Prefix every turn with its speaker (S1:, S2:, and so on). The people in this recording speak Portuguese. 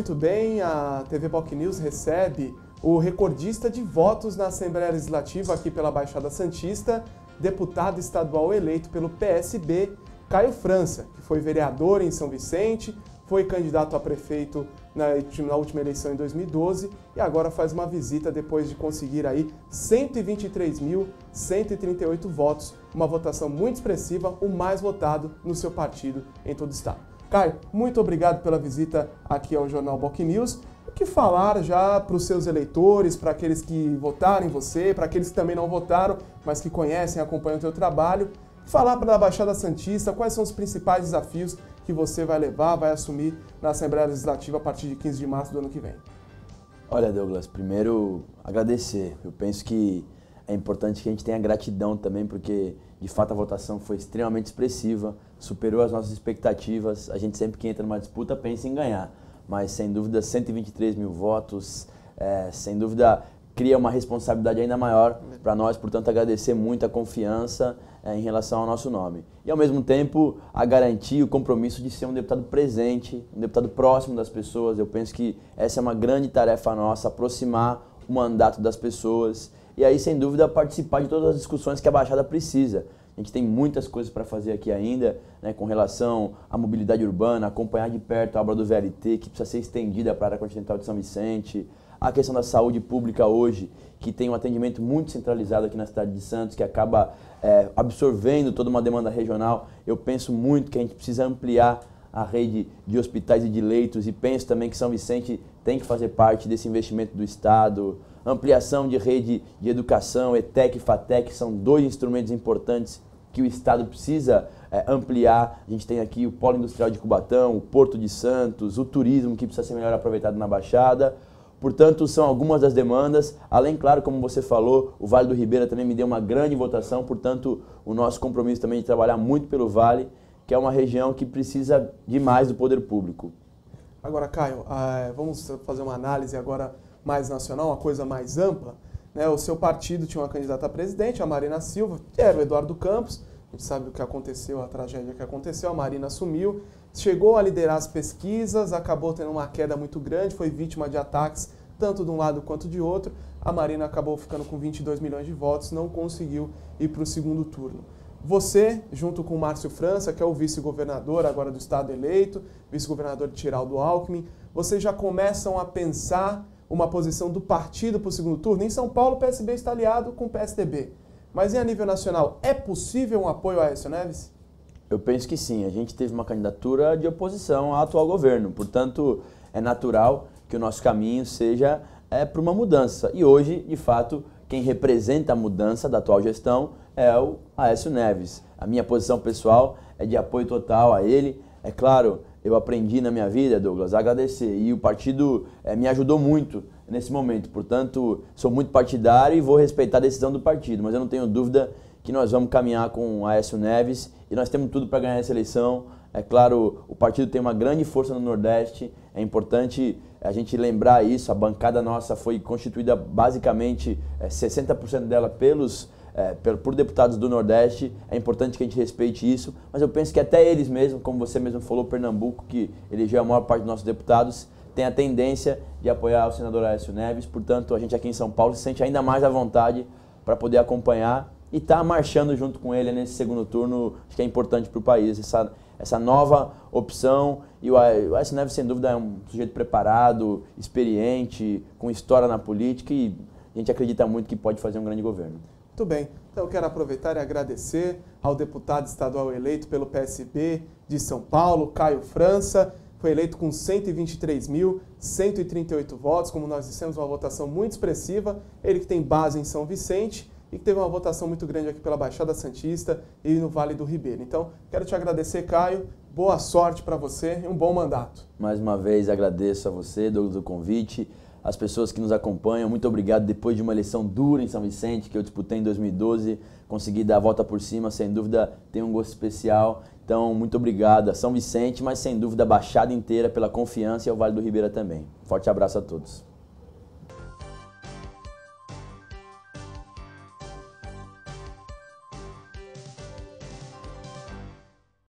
S1: muito bem, a TV Boc News recebe o recordista de votos na Assembleia Legislativa aqui pela Baixada Santista, deputado estadual eleito pelo PSB, Caio França, que foi vereador em São Vicente, foi candidato a prefeito na, última eleição em 2012 e agora faz uma visita depois de conseguir aí 123.138 votos, uma votação muito expressiva, o mais votado no seu partido em todo o estado. Caio, muito obrigado pela visita aqui ao Jornal Boc News. O que falar já para os seus eleitores, para aqueles que votaram em você, para aqueles que também não votaram, mas que conhecem, acompanham o seu trabalho? Falar para a Baixada Santista quais são os principais desafios que você vai levar, vai assumir na Assembleia Legislativa a partir de 15 de março do ano que vem.
S2: Olha, Douglas, primeiro agradecer. Eu penso que é importante que a gente tenha gratidão também, porque de fato a votação foi extremamente expressiva, superou as nossas expectativas. A gente sempre que entra numa disputa pensa em ganhar, mas sem dúvida 123 mil votos, é, sem dúvida cria uma responsabilidade ainda maior para nós, portanto agradecer muito a confiança é, em relação ao nosso nome. E ao mesmo tempo a garantia, o compromisso de ser um deputado presente, um deputado próximo das pessoas. Eu penso que essa é uma grande tarefa nossa, aproximar o mandato das pessoas e aí, sem dúvida, participar de todas as discussões que a Baixada precisa. A gente tem muitas coisas para fazer aqui ainda, né, com relação à mobilidade urbana, acompanhar de perto a obra do VLT, que precisa ser estendida para a área continental de São Vicente, a questão da saúde pública hoje, que tem um atendimento muito centralizado aqui na cidade de Santos, que acaba é, absorvendo toda uma demanda regional. Eu penso muito que a gente precisa ampliar a rede de hospitais e de leitos e penso também que São Vicente tem que fazer parte desse investimento do Estado. Ampliação de rede de educação, ETEC e FATEC são dois instrumentos importantes que o Estado precisa é, ampliar. A gente tem aqui o polo industrial de Cubatão, o Porto de Santos, o turismo que precisa ser melhor aproveitado na Baixada. Portanto, são algumas das demandas. Além, claro, como você falou, o Vale do Ribeira também me deu uma grande votação. Portanto, o nosso compromisso também de trabalhar muito pelo Vale que é uma região que precisa demais do poder público.
S1: Agora, Caio, ah, vamos fazer uma análise agora mais nacional, uma coisa mais ampla. Né? O seu partido tinha uma candidata a presidente, a Marina Silva, que era o Eduardo Campos. A gente sabe o que aconteceu, a tragédia que aconteceu. A Marina sumiu, chegou a liderar as pesquisas, acabou tendo uma queda muito grande, foi vítima de ataques tanto de um lado quanto de outro. A Marina acabou ficando com 22 milhões de votos, não conseguiu ir para o segundo turno. Você, junto com o Márcio França, que é o vice-governador agora do estado eleito, vice-governador de Tiraldo Alckmin, vocês já começam a pensar uma posição do partido para o segundo turno? Em São Paulo, o PSB está aliado com o PSDB.
S2: Mas em a nível nacional, é possível um apoio a Aécio Neves? Eu penso que sim. A gente teve uma candidatura de oposição ao atual governo. Portanto, é natural que o nosso caminho seja é, para uma mudança. E hoje, de fato, quem representa a mudança da atual gestão é o Aécio Neves. A minha posição pessoal é de apoio total a ele. É claro, eu aprendi na minha vida, Douglas, a agradecer. E o partido é, me ajudou muito nesse momento. Portanto, sou muito partidário e vou respeitar a decisão do partido. Mas eu não tenho dúvida que nós vamos caminhar com o Aécio Neves e nós temos tudo para ganhar essa eleição. É claro, o partido tem uma grande força no Nordeste, é importante a gente lembrar isso. A bancada nossa foi constituída basicamente é, 60% dela pelos é, por deputados do Nordeste. É importante que a gente respeite isso, mas eu penso que até eles mesmos, como você mesmo falou, Pernambuco, que elegeu a maior parte dos nossos deputados, tem a tendência de apoiar o senador Aécio Neves. Portanto, a gente aqui em São Paulo se sente ainda mais à vontade para poder acompanhar e estar tá marchando junto com ele nesse segundo turno. Acho que é importante para o país essa essa nova opção. E o Aécio Neves, sem dúvida, é um sujeito preparado, experiente, com história na política e a gente acredita muito que pode fazer um grande governo.
S1: Muito bem. Então, eu quero aproveitar e agradecer ao deputado estadual eleito pelo PSB de São Paulo, Caio França. Foi eleito com 123.138 votos, como nós dissemos, uma votação muito expressiva. Ele que tem base em São Vicente e que teve uma votação muito grande aqui pela Baixada Santista e no Vale do Ribeiro. Então, quero te agradecer, Caio.
S2: Boa sorte para você e um bom mandato. Mais uma vez agradeço a você, Douglas, do convite, as pessoas que nos acompanham. Muito obrigado. Depois de uma eleição dura em São Vicente, que eu disputei em 2012, consegui dar a volta por cima, sem dúvida tem um gosto especial. Então, muito obrigado a São Vicente, mas sem dúvida a Baixada inteira pela confiança e ao Vale do Ribeira também. Forte abraço a todos.